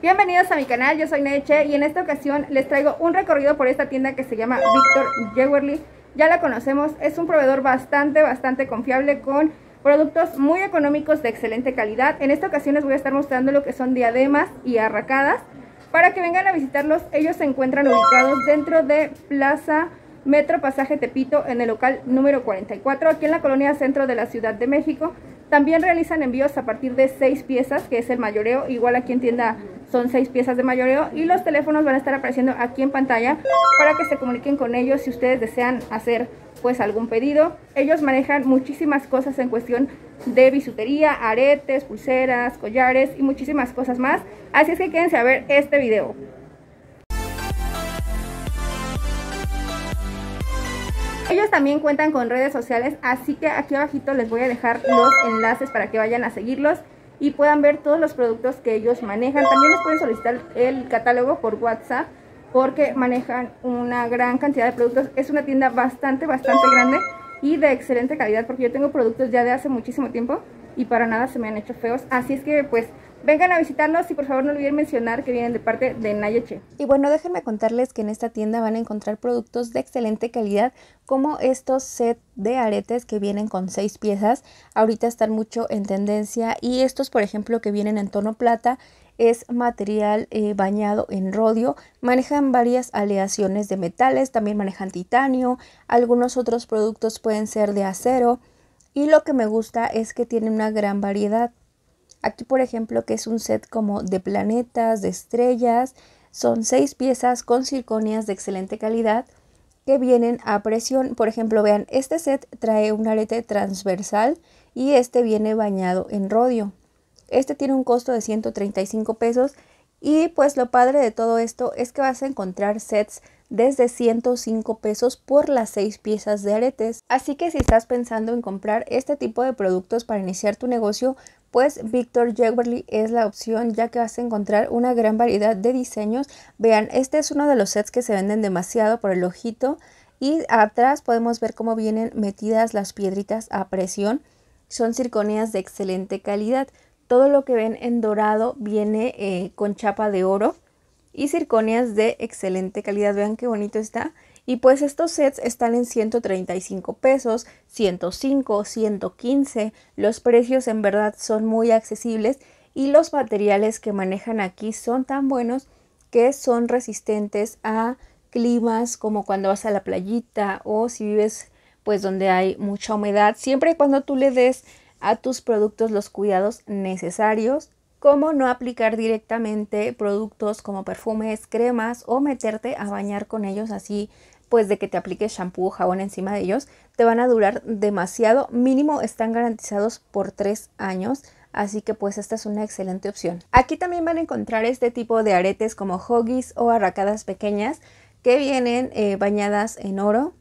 Bienvenidos a mi canal, yo soy Neche y en esta ocasión les traigo un recorrido por esta tienda que se llama Victor Jewelry. Ya la conocemos, es un proveedor bastante, bastante confiable con productos muy económicos de excelente calidad. En esta ocasión les voy a estar mostrando lo que son diademas y arracadas. Para que vengan a visitarlos, ellos se encuentran ubicados dentro de Plaza Metro Pasaje Tepito en el local número 44, aquí en la colonia centro de la Ciudad de México. También realizan envíos a partir de seis piezas, que es el mayoreo. Igual aquí en tienda son seis piezas de mayoreo. Y los teléfonos van a estar apareciendo aquí en pantalla para que se comuniquen con ellos si ustedes desean hacer pues algún pedido. Ellos manejan muchísimas cosas en cuestión de bisutería, aretes, pulseras, collares y muchísimas cosas más. Así es que quédense a ver este video. Ellos también cuentan con redes sociales, así que aquí abajito les voy a dejar los enlaces para que vayan a seguirlos y puedan ver todos los productos que ellos manejan. También les pueden solicitar el catálogo por WhatsApp porque manejan una gran cantidad de productos. Es una tienda bastante, bastante grande y de excelente calidad porque yo tengo productos ya de hace muchísimo tiempo y para nada se me han hecho feos. Así es que pues Vengan a visitarnos y por favor no olviden mencionar que vienen de parte de Nayeche. Y bueno, déjenme contarles que en esta tienda van a encontrar productos de excelente calidad como estos set de aretes que vienen con seis piezas. Ahorita están mucho en tendencia y estos, por ejemplo, que vienen en tono plata es material eh, bañado en rodio, manejan varias aleaciones de metales, también manejan titanio, algunos otros productos pueden ser de acero y lo que me gusta es que tienen una gran variedad, Aquí, por ejemplo, que es un set como de planetas, de estrellas, son seis piezas con circonias de excelente calidad que vienen a presión. Por ejemplo, vean, este set trae un arete transversal y este viene bañado en rodio. Este tiene un costo de 135 pesos y pues lo padre de todo esto es que vas a encontrar sets desde 105 pesos por las seis piezas de aretes. Así que si estás pensando en comprar este tipo de productos para iniciar tu negocio, pues Victor Jewelry es la opción ya que vas a encontrar una gran variedad de diseños. Vean, este es uno de los sets que se venden demasiado por el ojito y atrás podemos ver cómo vienen metidas las piedritas a presión. Son circonias de excelente calidad. Todo lo que ven en dorado viene eh, con chapa de oro y circonias de excelente calidad. Vean qué bonito está. Y pues estos sets están en 135 pesos, 105, 115. Los precios en verdad son muy accesibles y los materiales que manejan aquí son tan buenos que son resistentes a climas como cuando vas a la playita o si vives pues donde hay mucha humedad, siempre y cuando tú le des a tus productos los cuidados necesarios, como no aplicar directamente productos como perfumes, cremas o meterte a bañar con ellos así pues de que te apliques shampoo o jabón encima de ellos, te van a durar demasiado, mínimo están garantizados por 3 años. Así que pues esta es una excelente opción. Aquí también van a encontrar este tipo de aretes como hoggies o arracadas pequeñas que vienen eh, bañadas en oro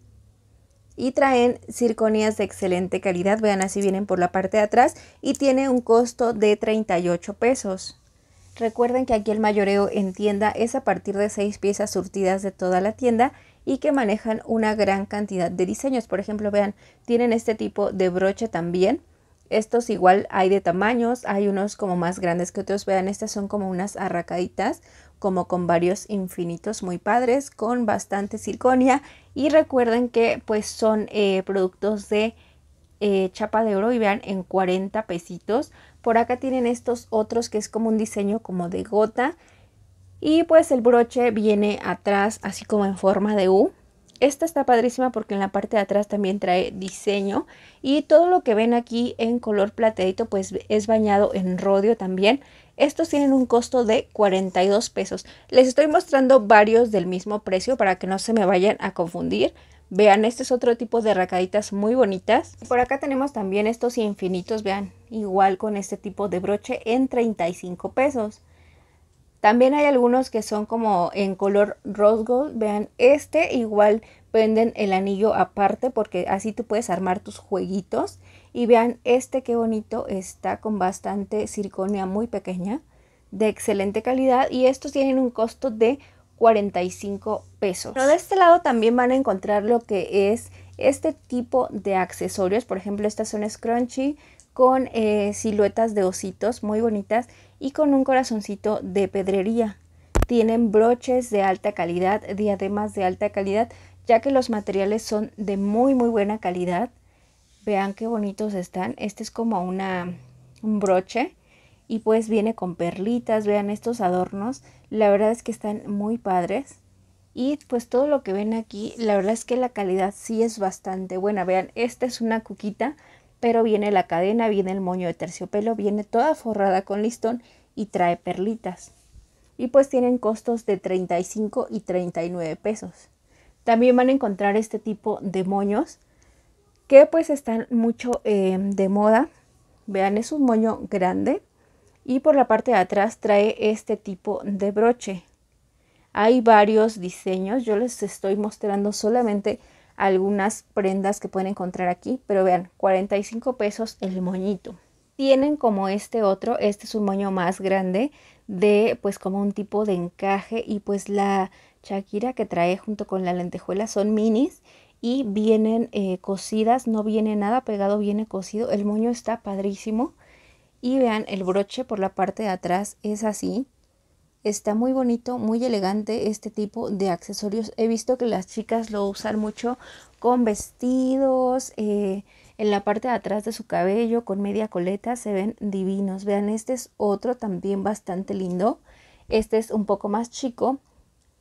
y traen circonias de excelente calidad. Vean así vienen por la parte de atrás y tiene un costo de 38 pesos. Recuerden que aquí el mayoreo en tienda es a partir de 6 piezas surtidas de toda la tienda y que manejan una gran cantidad de diseños. Por ejemplo, vean, tienen este tipo de broche también. Estos igual hay de tamaños, hay unos como más grandes que otros. Vean, estas son como unas arracaditas, como con varios infinitos muy padres, con bastante circonia. Y recuerden que pues son eh, productos de eh, chapa de oro y vean en 40 pesitos. Por acá tienen estos otros que es como un diseño como de gota y pues el broche viene atrás así como en forma de U. Esta está padrísima porque en la parte de atrás también trae diseño y todo lo que ven aquí en color plateadito pues es bañado en rodio también. Estos tienen un costo de 42 pesos. Les estoy mostrando varios del mismo precio para que no se me vayan a confundir. Vean, este es otro tipo de racaditas muy bonitas. Por acá tenemos también estos infinitos, vean, igual con este tipo de broche en 35 pesos. También hay algunos que son como en color rose gold. Vean, este igual venden el anillo aparte porque así tú puedes armar tus jueguitos. Y vean este qué bonito, está con bastante circonia muy pequeña, de excelente calidad y estos tienen un costo de 45 pesos. Pero de este lado también van a encontrar lo que es este tipo de accesorios, por ejemplo, estas son scrunchies con eh, siluetas de ositos muy bonitas y con un corazoncito de pedrería. Tienen broches de alta calidad, diademas de alta calidad, ya que los materiales son de muy muy buena calidad. Vean qué bonitos están. Este es como una, un broche y pues viene con perlitas. Vean estos adornos. La verdad es que están muy padres. Y pues todo lo que ven aquí, la verdad es que la calidad sí es bastante buena. Vean, esta es una cuquita pero viene la cadena, viene el moño de terciopelo, viene toda forrada con listón y trae perlitas. Y pues tienen costos de 35 y 39 pesos. También van a encontrar este tipo de moños que pues están mucho em, de moda. Vean, es un moño grande y por la parte de atrás trae este tipo de broche. Hay varios diseños, yo les estoy mostrando solamente algunas prendas que pueden encontrar aquí, pero vean, 45 pesos el moñito. Tienen como este otro, este es un moño más grande de pues como un tipo de encaje y pues la Shakira que trae junto con la lentejuela son minis y vienen eh, cosidas, no viene nada pegado, viene cosido. El moño está padrísimo. Y vean, el broche por la parte de atrás es así. Está muy bonito, muy elegante este tipo de accesorios. He visto que las chicas lo usan mucho con vestidos, eh, en la parte de atrás de su cabello, con media coleta, se ven divinos. Vean, este es otro también bastante lindo. Este es un poco más chico,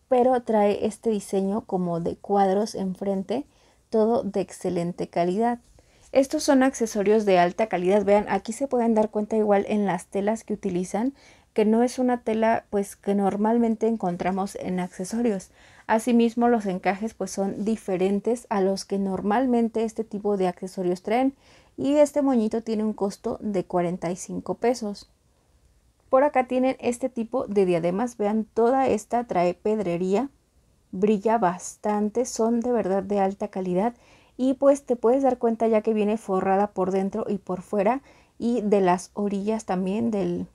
pero trae este diseño como de cuadros enfrente, todo de excelente calidad. Estos son accesorios de alta calidad. Vean, aquí se pueden dar cuenta igual en las telas que utilizan que no es una tela pues que normalmente encontramos en accesorios. Asimismo, los encajes pues son diferentes a los que normalmente este tipo de accesorios traen y este moñito tiene un costo de 45 pesos. Por acá tienen este tipo de diademas, vean toda esta trae pedrería, brilla bastante, son de verdad de alta calidad y pues te puedes dar cuenta ya que viene forrada por dentro y por fuera y de las orillas también del,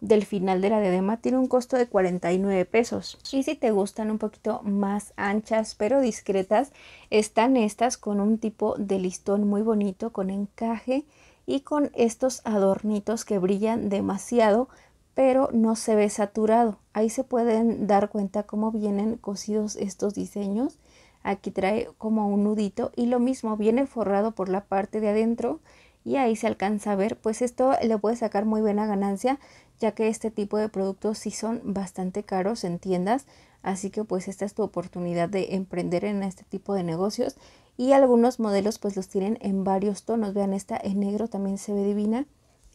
del final de la diadema tiene un costo de 49 pesos. Y si te gustan un poquito más anchas pero discretas, están estas con un tipo de listón muy bonito, con encaje y con estos adornitos que brillan demasiado pero no se ve saturado. Ahí se pueden dar cuenta cómo vienen cosidos estos diseños. Aquí trae como un nudito y lo mismo viene forrado por la parte de adentro y ahí se alcanza a ver. Pues esto le puede sacar muy buena ganancia ya que este tipo de productos sí son bastante caros en tiendas, así que pues esta es tu oportunidad de emprender en este tipo de negocios y algunos modelos pues los tienen en varios tonos, vean esta en negro también se ve divina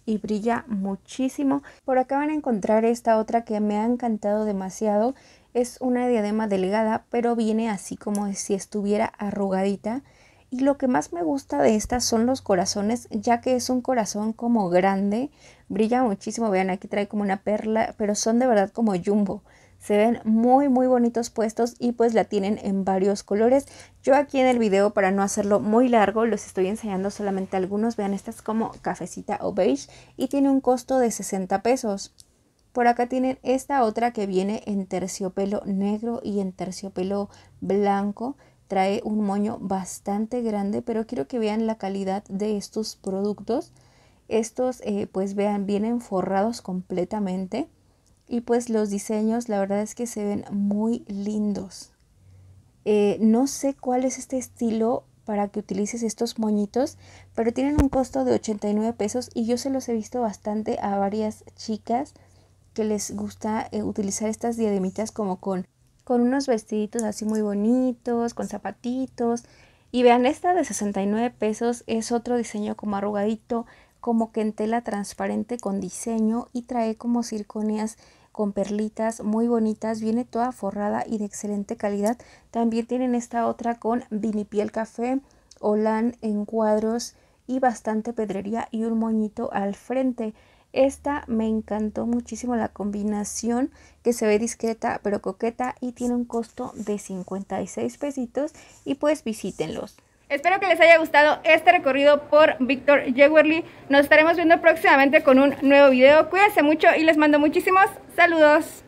y brilla muchísimo. Por acá van a encontrar esta otra que me ha encantado demasiado, es una diadema delgada pero viene así como si estuviera arrugadita y lo que más me gusta de estas son los corazones, ya que es un corazón como grande, brilla muchísimo, vean aquí trae como una perla, pero son de verdad como jumbo. Se ven muy muy bonitos puestos y pues la tienen en varios colores. Yo aquí en el video para no hacerlo muy largo los estoy enseñando solamente algunos. Vean, esta es como cafecita o beige y tiene un costo de 60 pesos. Por acá tienen esta otra que viene en terciopelo negro y en terciopelo blanco. Trae un moño bastante grande, pero quiero que vean la calidad de estos productos. Estos, eh, pues vean, vienen forrados completamente. Y pues los diseños, la verdad es que se ven muy lindos. Eh, no sé cuál es este estilo para que utilices estos moñitos, pero tienen un costo de 89 pesos y yo se los he visto bastante a varias chicas que les gusta eh, utilizar estas diademitas como con con unos vestiditos así muy bonitos, con zapatitos. Y vean, esta de 69 pesos es otro diseño como arrugadito, como que en tela transparente con diseño y trae como circonias con perlitas muy bonitas, viene toda forrada y de excelente calidad. También tienen esta otra con vinipiel café, olan en cuadros y bastante pedrería y un moñito al frente. Esta me encantó muchísimo la combinación que se ve discreta pero coqueta y tiene un costo de 56 pesitos y pues visítenlos. Espero que les haya gustado este recorrido por Víctor Yewerly. Nos estaremos viendo próximamente con un nuevo video. Cuídense mucho y les mando muchísimos saludos.